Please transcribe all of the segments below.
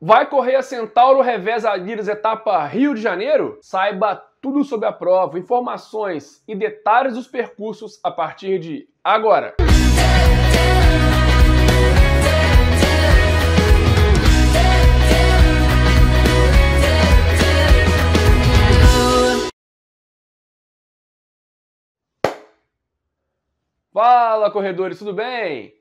Vai correr a Centauro Revés Adidas etapa Rio de Janeiro? Saiba tudo sobre a prova, informações e detalhes dos percursos a partir de agora. Fala corredores, tudo bem?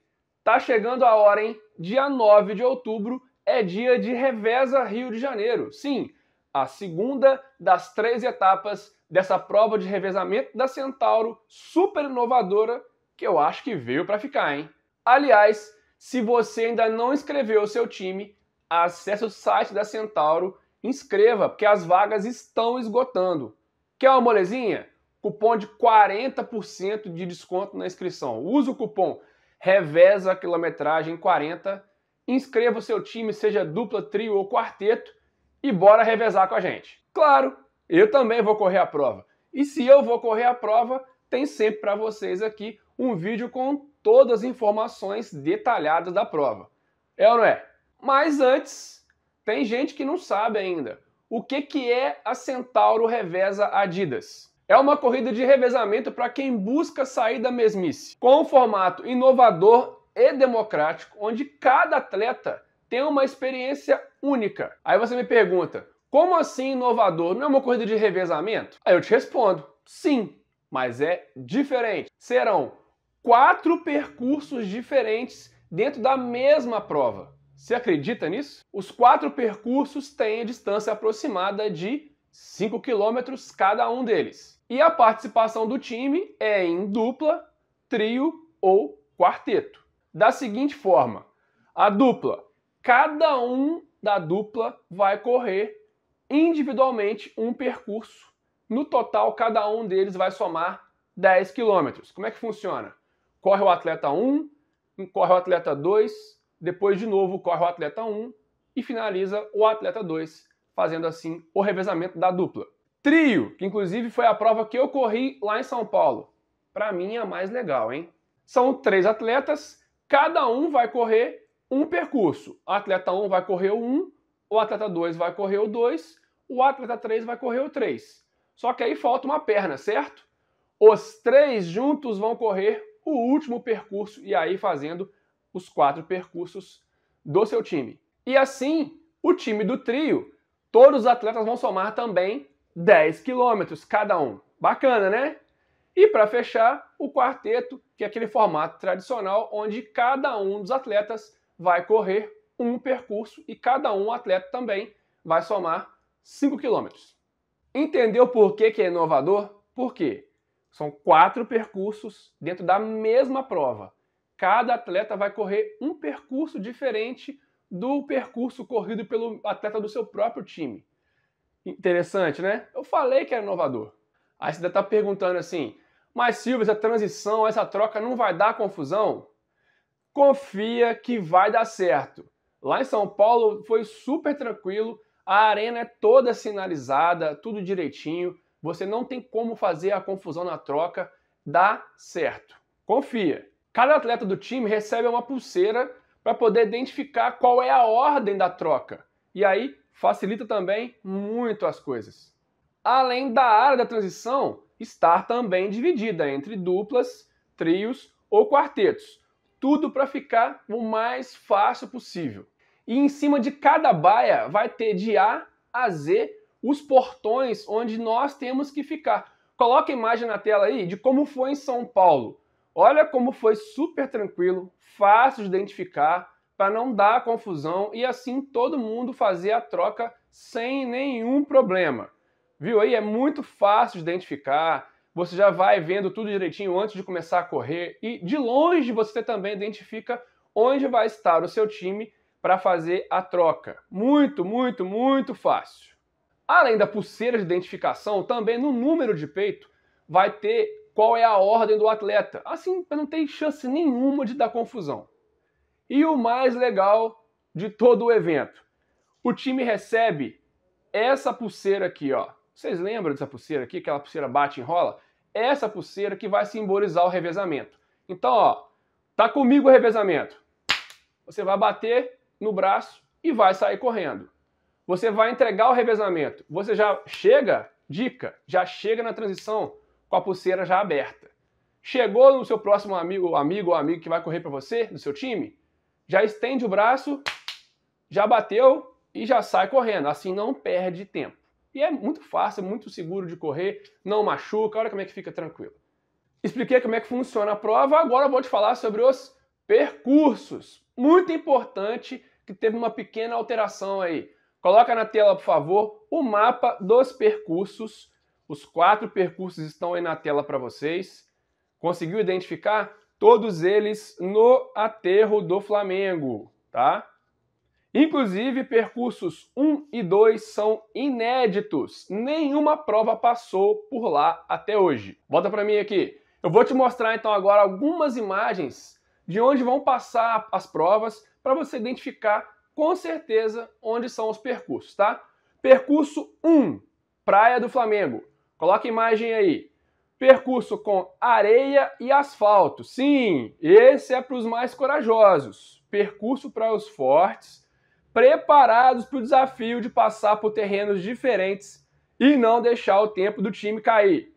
Tá chegando a hora, hein? Dia 9 de outubro é dia de Reveza Rio de Janeiro. Sim, a segunda das três etapas dessa prova de revezamento da Centauro, super inovadora, que eu acho que veio para ficar, hein? Aliás, se você ainda não inscreveu o seu time, acesse o site da Centauro, inscreva, porque as vagas estão esgotando. Quer uma molezinha? Cupom de 40% de desconto na inscrição. Use o cupom REVEZA quilometragem 40 inscreva o seu time, seja dupla, trio ou quarteto, e bora revezar com a gente. Claro, eu também vou correr a prova. E se eu vou correr a prova, tem sempre para vocês aqui um vídeo com todas as informações detalhadas da prova. É ou não é? Mas antes, tem gente que não sabe ainda. O que, que é a Centauro Revesa Adidas? É uma corrida de revezamento para quem busca sair da mesmice, com um formato inovador e democrático, onde cada atleta tem uma experiência única. Aí você me pergunta, como assim inovador? Não é uma corrida de revezamento? Aí eu te respondo, sim, mas é diferente. Serão quatro percursos diferentes dentro da mesma prova. Você acredita nisso? Os quatro percursos têm a distância aproximada de 5 km cada um deles. E a participação do time é em dupla, trio ou quarteto da seguinte forma: a dupla, cada um da dupla vai correr individualmente um percurso. No total, cada um deles vai somar 10 quilômetros. Como é que funciona? Corre o atleta 1, corre o atleta 2, depois de novo corre o atleta 1 e finaliza o atleta 2, fazendo assim o revezamento da dupla. Trio, que inclusive foi a prova que eu corri lá em São Paulo. Para mim é a mais legal, hein? São três atletas cada um vai correr um percurso. O atleta 1 vai correr o 1, o atleta 2 vai correr o 2, o atleta 3 vai correr o 3. Só que aí falta uma perna, certo? Os três juntos vão correr o último percurso e aí fazendo os quatro percursos do seu time. E assim, o time do trio, todos os atletas vão somar também 10 quilômetros cada um. Bacana, né? E para fechar, o quarteto, que é aquele formato tradicional onde cada um dos atletas vai correr um percurso e cada um atleta também vai somar 5 km. Entendeu por que, que é inovador? Por quê? São quatro percursos dentro da mesma prova. Cada atleta vai correr um percurso diferente do percurso corrido pelo atleta do seu próprio time. Interessante, né? Eu falei que era inovador. Aí você está perguntando assim: mas Silvio, essa transição, essa troca não vai dar confusão? Confia que vai dar certo. Lá em São Paulo foi super tranquilo, a arena é toda sinalizada, tudo direitinho, você não tem como fazer a confusão na troca, dá certo. Confia. Cada atleta do time recebe uma pulseira para poder identificar qual é a ordem da troca. E aí facilita também muito as coisas. Além da área da transição, estar também dividida entre duplas, trios ou quartetos. Tudo para ficar o mais fácil possível. E em cima de cada baia vai ter de A a Z os portões onde nós temos que ficar. Coloca a imagem na tela aí de como foi em São Paulo. Olha como foi super tranquilo, fácil de identificar, para não dar confusão e assim todo mundo fazer a troca sem nenhum problema. Viu aí? É muito fácil de identificar. Você já vai vendo tudo direitinho antes de começar a correr e de longe você também identifica onde vai estar o seu time para fazer a troca. Muito, muito, muito fácil. Além da pulseira de identificação, também no número de peito vai ter qual é a ordem do atleta. Assim, para não ter chance nenhuma de dar confusão. E o mais legal de todo o evento, o time recebe essa pulseira aqui, ó, vocês lembram dessa pulseira aqui? Aquela pulseira bate e enrola? É essa pulseira que vai simbolizar o revezamento. Então, ó, tá comigo o revezamento. Você vai bater no braço e vai sair correndo. Você vai entregar o revezamento. Você já chega, dica, já chega na transição com a pulseira já aberta. Chegou no seu próximo amigo, amigo ou amigo que vai correr para você, do seu time, já estende o braço, já bateu e já sai correndo. Assim não perde tempo. E é muito fácil, é muito seguro de correr, não machuca, olha como é que fica tranquilo. Expliquei como é que funciona a prova, agora eu vou te falar sobre os percursos. Muito importante que teve uma pequena alteração aí. Coloca na tela, por favor, o mapa dos percursos. Os quatro percursos estão aí na tela para vocês. Conseguiu identificar? Todos eles no aterro do Flamengo, tá? Inclusive, percursos 1 e 2 são inéditos. Nenhuma prova passou por lá até hoje. Volta para mim aqui. Eu vou te mostrar então agora algumas imagens de onde vão passar as provas para você identificar com certeza onde são os percursos, tá? Percurso 1, Praia do Flamengo. Coloca a imagem aí. Percurso com areia e asfalto. Sim, esse é para os mais corajosos. Percurso para os fortes preparados para o desafio de passar por terrenos diferentes e não deixar o tempo do time cair.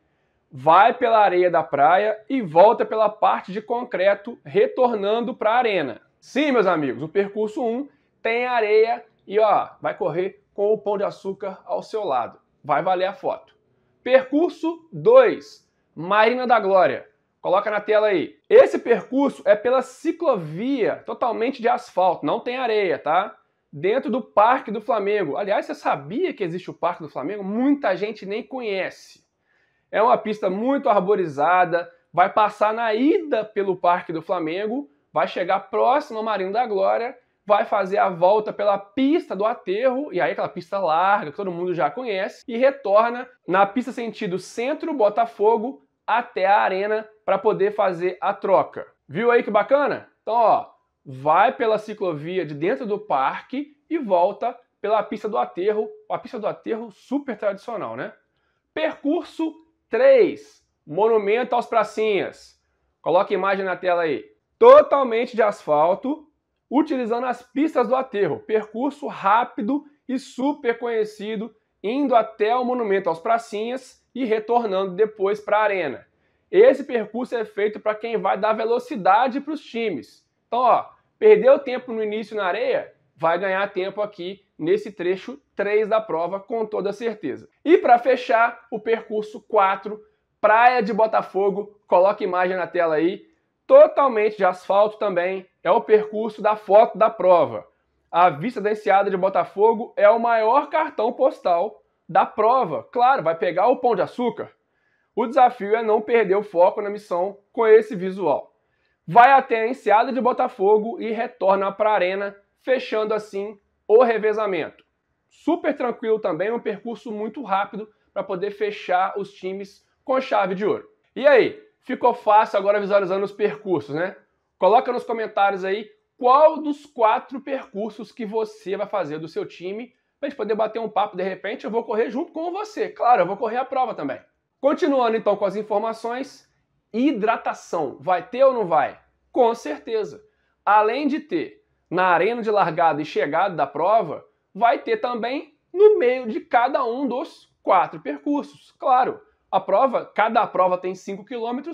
Vai pela areia da praia e volta pela parte de concreto, retornando para a arena. Sim, meus amigos, o percurso 1 tem areia e ó, vai correr com o pão de açúcar ao seu lado. Vai valer a foto. Percurso 2, Marina da Glória. Coloca na tela aí. Esse percurso é pela ciclovia, totalmente de asfalto, não tem areia, tá? dentro do Parque do Flamengo. Aliás, você sabia que existe o Parque do Flamengo? Muita gente nem conhece. É uma pista muito arborizada, vai passar na ida pelo Parque do Flamengo, vai chegar próximo ao Marinho da Glória, vai fazer a volta pela pista do aterro, e aí aquela pista larga que todo mundo já conhece, e retorna na pista sentido centro-Botafogo até a arena para poder fazer a troca. Viu aí que bacana? Então, ó, vai pela ciclovia de dentro do parque e volta pela pista do aterro, a pista do aterro super tradicional, né? Percurso 3, Monumento aos Pracinhas. Coloca a imagem na tela aí. Totalmente de asfalto, utilizando as pistas do aterro. Percurso rápido e super conhecido, indo até o Monumento aos Pracinhas e retornando depois para a arena. Esse percurso é feito para quem vai dar velocidade para os times. Então, ó, Perdeu tempo no início na areia? Vai ganhar tempo aqui nesse trecho 3 da prova, com toda certeza. E para fechar, o percurso 4, Praia de Botafogo, coloca imagem na tela aí, totalmente de asfalto também, é o percurso da foto da prova. A vista da enseada de Botafogo é o maior cartão postal da prova. Claro, vai pegar o pão de açúcar. O desafio é não perder o foco na missão com esse visual vai até a enseada de Botafogo e retorna para a Arena, fechando assim o revezamento. Super tranquilo também, um percurso muito rápido para poder fechar os times com chave de ouro. E aí, ficou fácil agora visualizando os percursos, né? Coloca nos comentários aí qual dos quatro percursos que você vai fazer do seu time para gente poder bater um papo de repente. Eu vou correr junto com você, claro, eu vou correr a prova também. Continuando então com as informações, hidratação. Vai ter ou não vai? Com certeza. Além de ter na arena de largada e chegada da prova, vai ter também no meio de cada um dos quatro percursos. Claro, a prova, cada prova tem 5 km,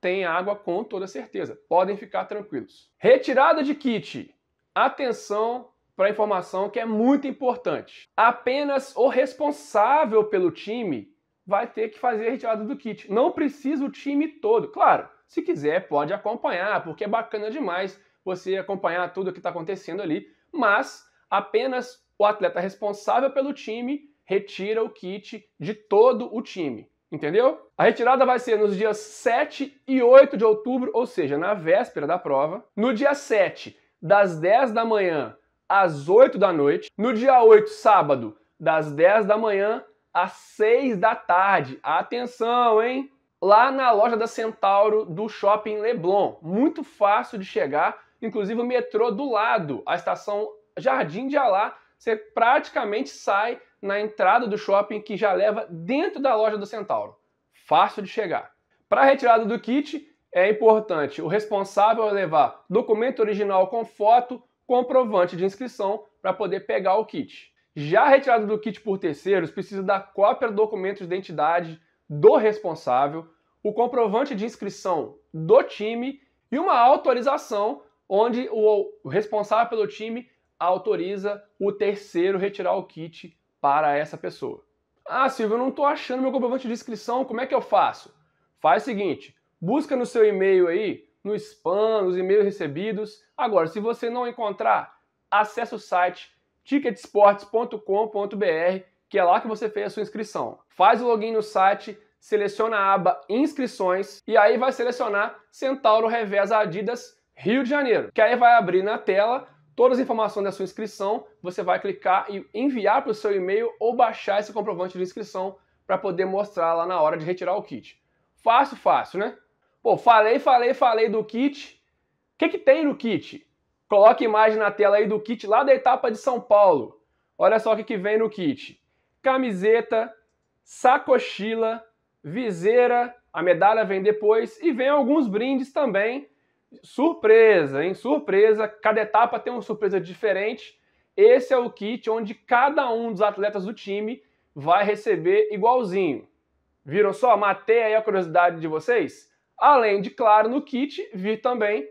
tem água com toda certeza. Podem ficar tranquilos. Retirada de kit. Atenção para a informação que é muito importante. Apenas o responsável pelo time vai ter que fazer a retirada do kit. Não precisa o time todo. Claro, se quiser, pode acompanhar, porque é bacana demais você acompanhar tudo o que está acontecendo ali, mas apenas o atleta responsável pelo time retira o kit de todo o time. Entendeu? A retirada vai ser nos dias 7 e 8 de outubro, ou seja, na véspera da prova. No dia 7, das 10 da manhã às 8 da noite. No dia 8, sábado, das 10 da manhã às 6 da tarde. Atenção, hein? Lá na loja da Centauro do Shopping Leblon. Muito fácil de chegar, inclusive o metrô do lado, a estação Jardim de Alá, você praticamente sai na entrada do shopping que já leva dentro da loja do Centauro. Fácil de chegar. Para a retirada do kit, é importante o responsável levar documento original com foto, comprovante de inscrição para poder pegar o kit. Já retirado do kit por terceiros, precisa da cópia do documento de identidade do responsável, o comprovante de inscrição do time e uma autorização onde o responsável pelo time autoriza o terceiro retirar o kit para essa pessoa. Ah, Silvio, eu não estou achando meu comprovante de inscrição, como é que eu faço? Faz o seguinte, busca no seu e-mail aí, no spam, nos e-mails recebidos. Agora, se você não encontrar, acessa o site ticketsports.com.br, que é lá que você fez a sua inscrição. Faz o login no site, seleciona a aba Inscrições e aí vai selecionar Centauro revés Adidas Rio de Janeiro, que aí vai abrir na tela todas as informações da sua inscrição, você vai clicar e enviar para o seu e-mail ou baixar esse comprovante de inscrição para poder mostrar lá na hora de retirar o kit. Fácil, fácil, né? Pô, falei, falei, falei do kit. O que, que tem no kit? Coloque imagem na tela aí do kit lá da etapa de São Paulo. Olha só o que, que vem no kit: camiseta, sacochila, viseira, a medalha vem depois e vem alguns brindes também. Surpresa, hein? Surpresa! Cada etapa tem uma surpresa diferente. Esse é o kit onde cada um dos atletas do time vai receber igualzinho. Viram só? Matei aí a curiosidade de vocês? Além de, claro, no kit, vir também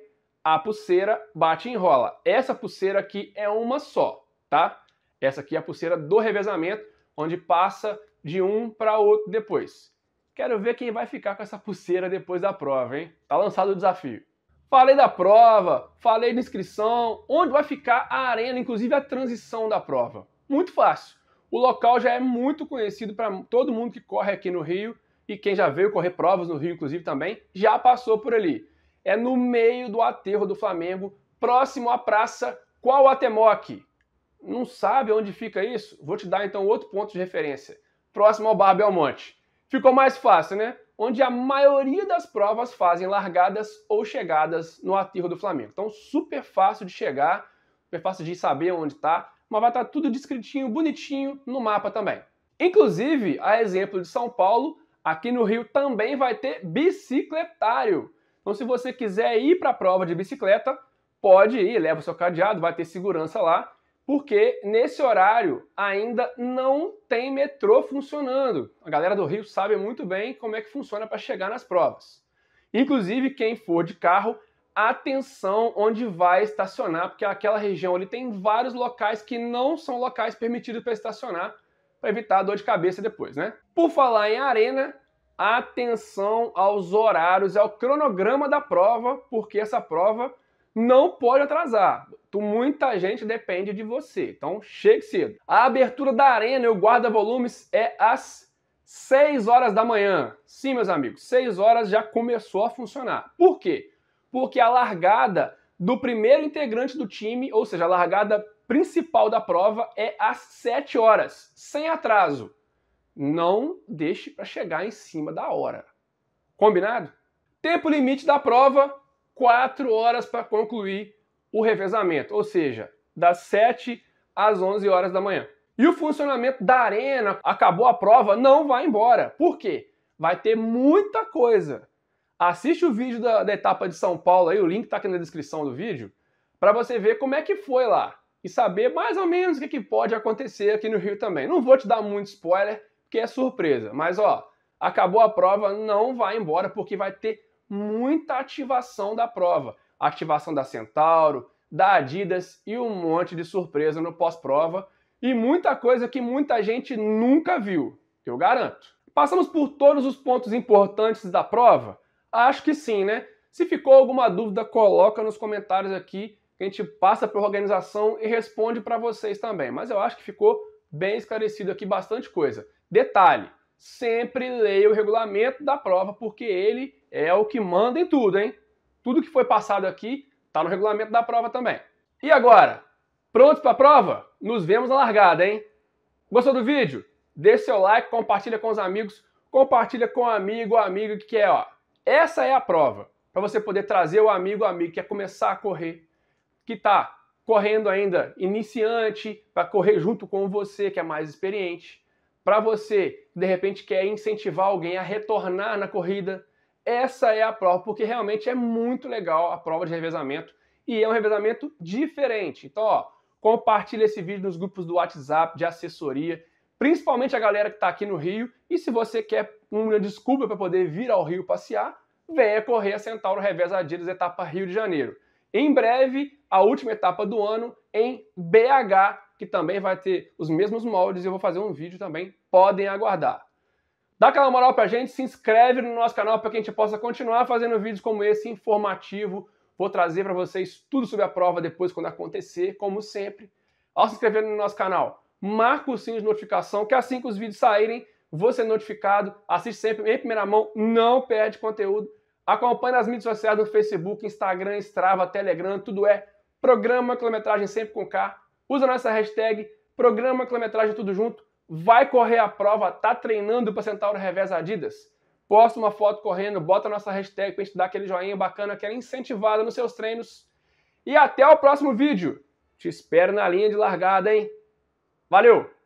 a pulseira bate e enrola. Essa pulseira aqui é uma só, tá? Essa aqui é a pulseira do revezamento, onde passa de um para outro depois. Quero ver quem vai ficar com essa pulseira depois da prova, hein? Tá lançado o desafio. Falei da prova, falei de inscrição, onde vai ficar a arena, inclusive a transição da prova. Muito fácil. O local já é muito conhecido para todo mundo que corre aqui no Rio e quem já veio correr provas no Rio, inclusive também, já passou por ali é no meio do aterro do Flamengo, próximo à praça Qual Atemoque. Não sabe onde fica isso? Vou te dar então outro ponto de referência. Próximo ao Barbelmonte. Ficou mais fácil, né? Onde a maioria das provas fazem largadas ou chegadas no aterro do Flamengo. Então, super fácil de chegar, super fácil de saber onde está, mas vai estar tá tudo descritinho, bonitinho no mapa também. Inclusive, a exemplo de São Paulo, aqui no Rio também vai ter bicicletário. Então, se você quiser ir para a prova de bicicleta, pode ir, leva o seu cadeado, vai ter segurança lá, porque nesse horário ainda não tem metrô funcionando. A galera do Rio sabe muito bem como é que funciona para chegar nas provas. Inclusive, quem for de carro, atenção onde vai estacionar, porque aquela região ali tem vários locais que não são locais permitidos para estacionar, para evitar dor de cabeça depois, né? Por falar em arena, atenção aos horários, ao é cronograma da prova, porque essa prova não pode atrasar. Muita gente depende de você, então chegue cedo. A abertura da arena e o guarda-volumes é às 6 horas da manhã. Sim, meus amigos, 6 horas já começou a funcionar. Por quê? Porque a largada do primeiro integrante do time, ou seja, a largada principal da prova, é às 7 horas, sem atraso. Não deixe para chegar em cima da hora. Combinado? Tempo limite da prova: 4 horas para concluir o revezamento, ou seja, das 7 às 11 horas da manhã. E o funcionamento da arena, acabou a prova, não vai embora. Por quê? Vai ter muita coisa. Assiste o vídeo da, da etapa de São Paulo aí, o link está aqui na descrição do vídeo, para você ver como é que foi lá e saber mais ou menos o que, que pode acontecer aqui no Rio também. Não vou te dar muito spoiler, que é surpresa. Mas ó, acabou a prova, não vai embora porque vai ter muita ativação da prova, ativação da Centauro, da Adidas e um monte de surpresa no pós-prova e muita coisa que muita gente nunca viu, eu garanto. Passamos por todos os pontos importantes da prova? Acho que sim, né? Se ficou alguma dúvida, coloca nos comentários aqui que a gente passa pela organização e responde para vocês também. Mas eu acho que ficou bem esclarecido aqui bastante coisa. Detalhe, sempre leia o regulamento da prova, porque ele é o que manda em tudo, hein? Tudo que foi passado aqui está no regulamento da prova também. E agora? Prontos para a prova? Nos vemos na largada, hein? Gostou do vídeo? Deixe seu like, compartilha com os amigos, compartilha com o amigo, amigo que quer, ó. Essa é a prova para você poder trazer o amigo, amigo que quer começar a correr, que está correndo ainda iniciante, para correr junto com você que é mais experiente. Para você de repente quer incentivar alguém a retornar na corrida, essa é a prova, porque realmente é muito legal a prova de revezamento e é um revezamento diferente. Então, ó, compartilha esse vídeo nos grupos do WhatsApp, de assessoria, principalmente a galera que está aqui no Rio. E se você quer uma desculpa para poder vir ao Rio passear, venha correr a Centauro Reveza Adidas Etapa Rio de Janeiro. Em breve, a última etapa do ano em BH, que também vai ter os mesmos moldes e eu vou fazer um vídeo também. Podem aguardar. Dá aquela moral pra gente, se inscreve no nosso canal para que a gente possa continuar fazendo vídeos como esse, informativo. Vou trazer para vocês tudo sobre a prova depois, quando acontecer, como sempre. Ao se inscrever no nosso canal, marca o sininho de notificação, que assim que os vídeos saírem, você é notificado. Assiste sempre em primeira mão, não perde conteúdo. Acompanhe as mídias sociais no Facebook, Instagram, Strava, Telegram, tudo é Programa Quilometragem Sempre com K usa nossa hashtag, programa quilometragem tudo junto, vai correr a prova, tá treinando para Centauro Revés Adidas? Posta uma foto correndo, bota nossa hashtag pra gente dar aquele joinha bacana, aquela incentivada nos seus treinos. E até o próximo vídeo. Te espero na linha de largada, hein? Valeu!